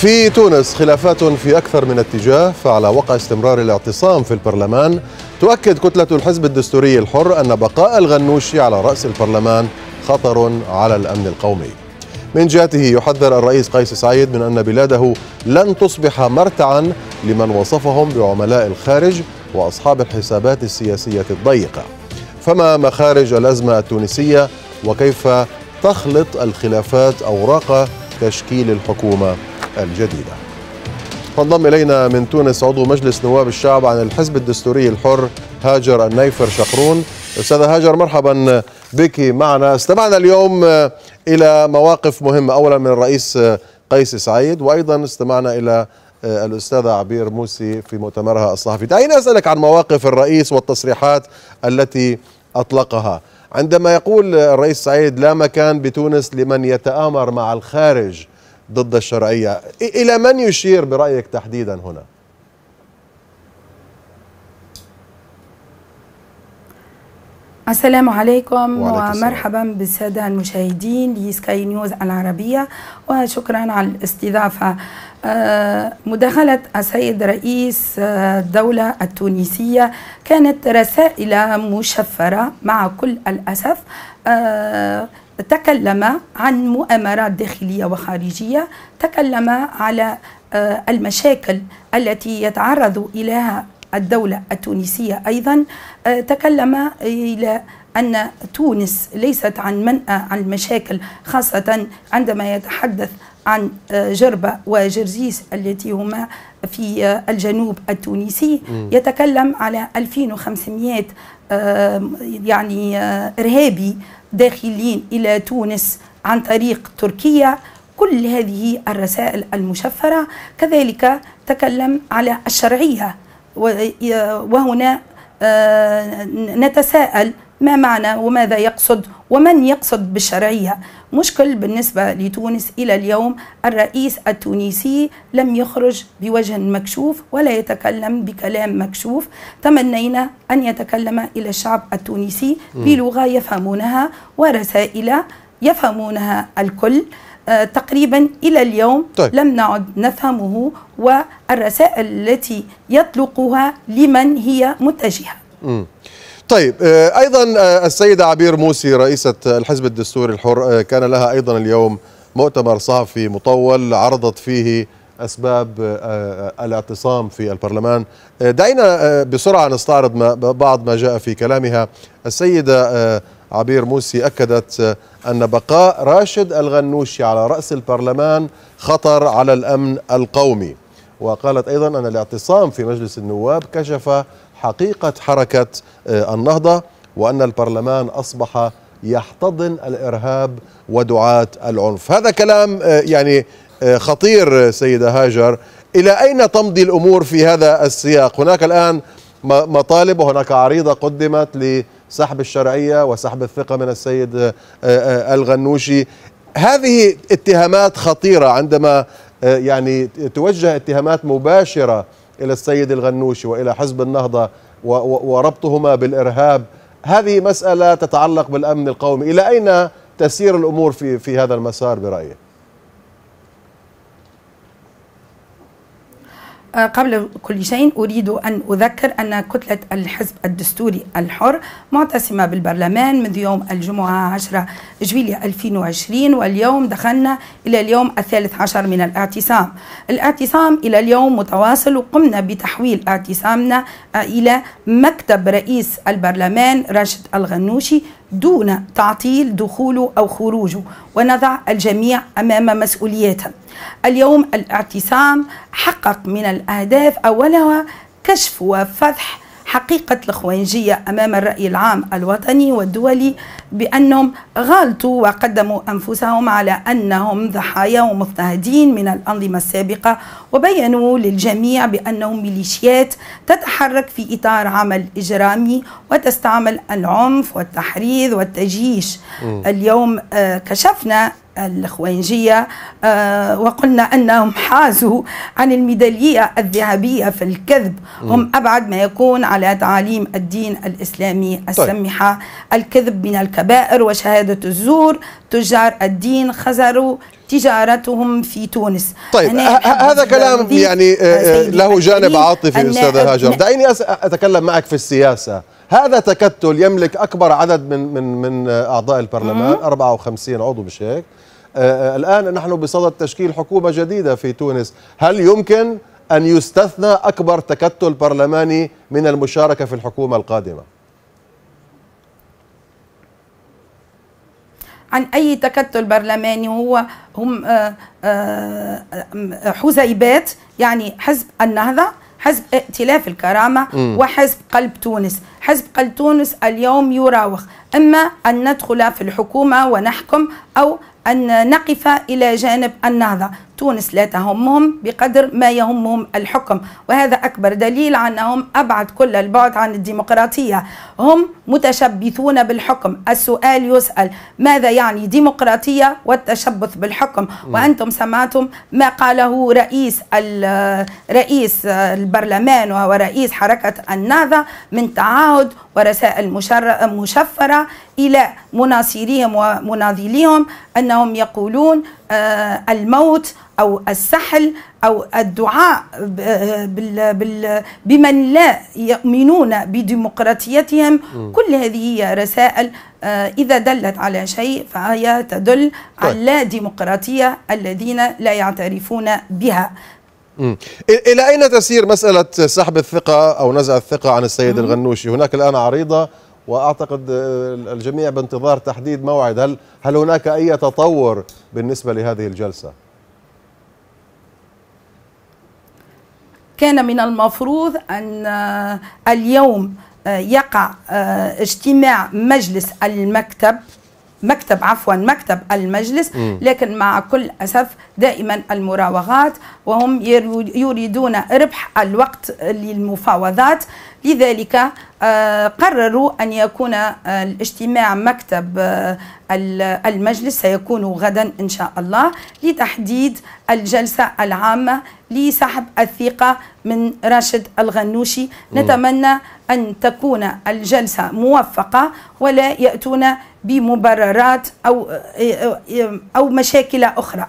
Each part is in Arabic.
في تونس خلافات في أكثر من اتجاه فعلى وقع استمرار الاعتصام في البرلمان تؤكد كتلة الحزب الدستوري الحر أن بقاء الغنوشي على رأس البرلمان خطر على الأمن القومي من جهته يحذر الرئيس قيس سعيد من أن بلاده لن تصبح مرتعا لمن وصفهم بعملاء الخارج وأصحاب الحسابات السياسية الضيقة فما مخارج الأزمة التونسية وكيف تخلط الخلافات أوراق تشكيل الحكومة الجديدة فانضم إلينا من تونس عضو مجلس نواب الشعب عن الحزب الدستوري الحر هاجر النيفر شقرون أستاذة هاجر مرحبا بك معنا استمعنا اليوم إلى مواقف مهمة أولا من الرئيس قيس سعيد وأيضا استمعنا إلى الأستاذة عبير موسي في مؤتمرها الصحفي دعيني أسألك عن مواقف الرئيس والتصريحات التي أطلقها عندما يقول الرئيس سعيد لا مكان بتونس لمن يتآمر مع الخارج ضد الشرعية إلى من يشير برأيك تحديدا هنا؟ السلام عليكم ومرحبا السلام. بالسادة المشاهدين لسكاي نيوز العربية وشكرا على الاستضافة آه، مداخلة السيد رئيس آه، الدولة التونسية كانت رسائل مشفرة مع كل الأسف آه، تكلم عن مؤامرات داخلية وخارجية تكلم على آه، المشاكل التي يتعرض إليها الدولة التونسية أيضا آه، تكلم إلى أن تونس ليست عن منأى عن المشاكل خاصة عندما يتحدث عن آه، جربة وجرجيس التي هما في آه، الجنوب التونسي يتكلم على 2500 آه، يعني إرهابي داخلين إلى تونس عن طريق تركيا كل هذه الرسائل المشفرة كذلك تكلم على الشرعية وهنا نتساءل ما معنى وماذا يقصد ومن يقصد بالشرعية مشكل بالنسبة لتونس إلى اليوم الرئيس التونسي لم يخرج بوجه مكشوف ولا يتكلم بكلام مكشوف تمنينا أن يتكلم إلى الشعب التونسي بلغة يفهمونها ورسائل يفهمونها الكل آه، تقريبا الى اليوم طيب. لم نعد نفهمه والرسائل التي يطلقها لمن هي متجهه. طيب آه، ايضا آه، السيده عبير موسي رئيسه الحزب الدستوري الحر آه، كان لها ايضا اليوم مؤتمر صحفي مطول عرضت فيه اسباب الاعتصام في البرلمان دعينا بسرعه نستعرض بعض ما جاء في كلامها السيده عبير موسي اكدت ان بقاء راشد الغنوشي على راس البرلمان خطر على الامن القومي وقالت ايضا ان الاعتصام في مجلس النواب كشف حقيقة حركة آه، النهضة وأن البرلمان أصبح يحتضن الإرهاب ودعاة العنف هذا كلام آه، يعني آه، خطير سيدة هاجر إلى أين تمضي الأمور في هذا السياق هناك الآن مطالب وهناك عريضة قدمت لسحب الشرعية وسحب الثقة من السيد الغنوشي هذه اتهامات خطيرة عندما يعني توجه اتهامات مباشرة إلى السيد الغنوشي وإلى حزب النهضة وربطهما بالإرهاب هذه مسألة تتعلق بالأمن القومي إلى أين تسير الأمور في, في هذا المسار برأيك؟ آه، قبل كل شيء أريد أن أذكر أن كتلة الحزب الدستوري الحر معتصمة بالبرلمان منذ يوم الجمعة 10 جويلية 2020 واليوم دخلنا إلى اليوم الثالث عشر من الاعتصام الاعتصام إلى اليوم متواصل وقمنا بتحويل اعتصامنا إلى مكتب رئيس البرلمان راشد الغنوشي دون تعطيل دخوله أو خروجه ونضع الجميع أمام مسؤولياته اليوم الاعتصام حقق من الأهداف أولها كشف وفضح حقيقة الخوانجية أمام الرأي العام الوطني والدولي بأنهم غالطوا وقدموا أنفسهم على أنهم ضحايا ومضطهدين من الأنظمة السابقة وبينوا للجميع بأنهم ميليشيات تتحرك في إطار عمل إجرامي وتستعمل العنف والتحريض والتجيش م. اليوم آه، كشفنا الخوينجية آه، وقلنا أنهم حازوا عن الميدالية الذهبية في الكذب هم أبعد ما يكون على تعاليم الدين الإسلامي السمحة طيب. الكذب من الكبائر وشهادة الزور تجار الدين خزروا تجارتهم في تونس طيب هذا كلام يعني آه، آه، له جانب عاطفي أستاذ هاجر دعيني أتكلم معك في السياسة هذا تكتل يملك اكبر عدد من من من اعضاء البرلمان 54 عضو مش هيك آه، آه، الان نحن بصدد تشكيل حكومه جديده في تونس هل يمكن ان يستثنى اكبر تكتل برلماني من المشاركه في الحكومه القادمه عن اي تكتل برلماني هو هم آه، حزيبات يعني حزب النهضه حزب ائتلاف الكرامه وحزب قلب تونس حزب قل تونس اليوم يراوغ إما أن ندخل في الحكومة ونحكم أو أن نقف إلى جانب النهضة تونس لا تهمهم بقدر ما يهمهم الحكم وهذا أكبر دليل أنهم أبعد كل البعد عن الديمقراطية هم متشبثون بالحكم السؤال يسأل ماذا يعني ديمقراطية والتشبث بالحكم وأنتم سمعتم ما قاله رئيس رئيس البرلمان ورئيس حركة النهضة من تعاون التعهد ورسائل مشفرة إلى مناصريهم ومناضليهم أنهم يقولون آه، الموت أو السحل أو الدعاء بمن لا يؤمنون بديمقراطيتهم كل هذه هي رسائل آه، إذا دلت على شيء فهي تدل طيب. على لا ديمقراطية الذين لا يعترفون بها إلى أين تسير مسألة سحب الثقة أو نزع الثقة عن السيد مم. الغنوشي هناك الآن عريضة واعتقد آه، الجميع بانتظار تحديد موعد هل هل هناك اي تطور بالنسبه لهذه الجلسه كان من المفروض ان آه، اليوم آه، يقع اجتماع مجلس المكتب مكتب عفوا مكتب المجلس لكن مع كل اسف دائما المراوغات وهم يريدون ربح الوقت للمفاوضات لذلك آه، قرروا أن يكون آه، الاجتماع مكتب آه، المجلس سيكون غدا إن شاء الله لتحديد الجلسة العامة لسحب الثقة من راشد الغنوشي نتمنى أن تكون الجلسة موفقة ولا يأتون بمبررات أو, أو مشاكل أخرى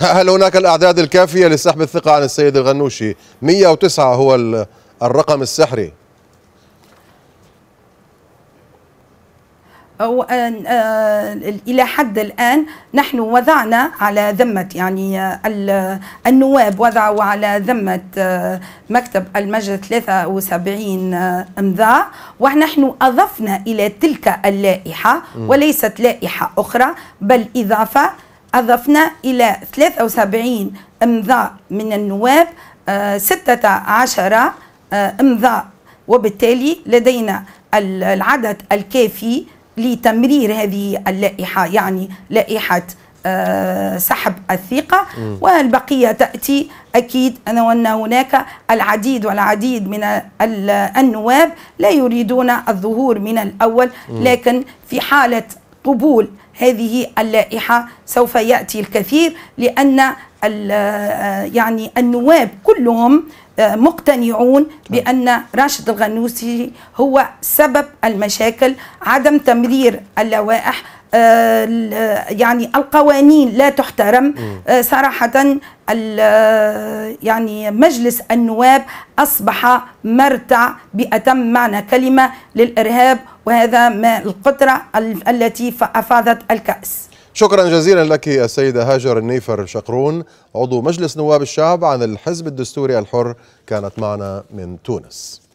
هل هناك الأعداد الكافية لسحب الثقة عن السيد الغنوشي 109 هو الرقم السحري آه، إلى حد الآن نحن وضعنا على ذمة يعني آه، النواب وضعوا على ذمة آه، مكتب المجلس 73 إمضاء ونحن أضفنا إلى تلك اللائحة وليست لائحة أخرى بل إضافة أضفنا إلى 73 إمضاء من النواب 16 آه، آه، إمضاء وبالتالي لدينا العدد الكافي لتمرير هذه اللائحة يعني لائحة آه، سحب الثقة والبقية تأتي أكيد أنا أن هناك العديد والعديد من النواب لا يريدون الظهور من الأول لكن في حالة قبول هذه اللائحة سوف يأتي الكثير لأن آه، يعني النواب كلهم آه، مقتنعون بأن راشد الغنوسي هو سبب المشاكل عدم تمرير اللوائح آه، آه، يعني القوانين لا تحترم آه، صراحة يعني مجلس النواب أصبح مرتع بأتم معنى كلمة للإرهاب وهذا ما القطرة التي أفاضت الكأس شكرا جزيلا لك السيدة هاجر النيفر شقرون عضو مجلس نواب الشعب عن الحزب الدستوري الحر كانت معنا من تونس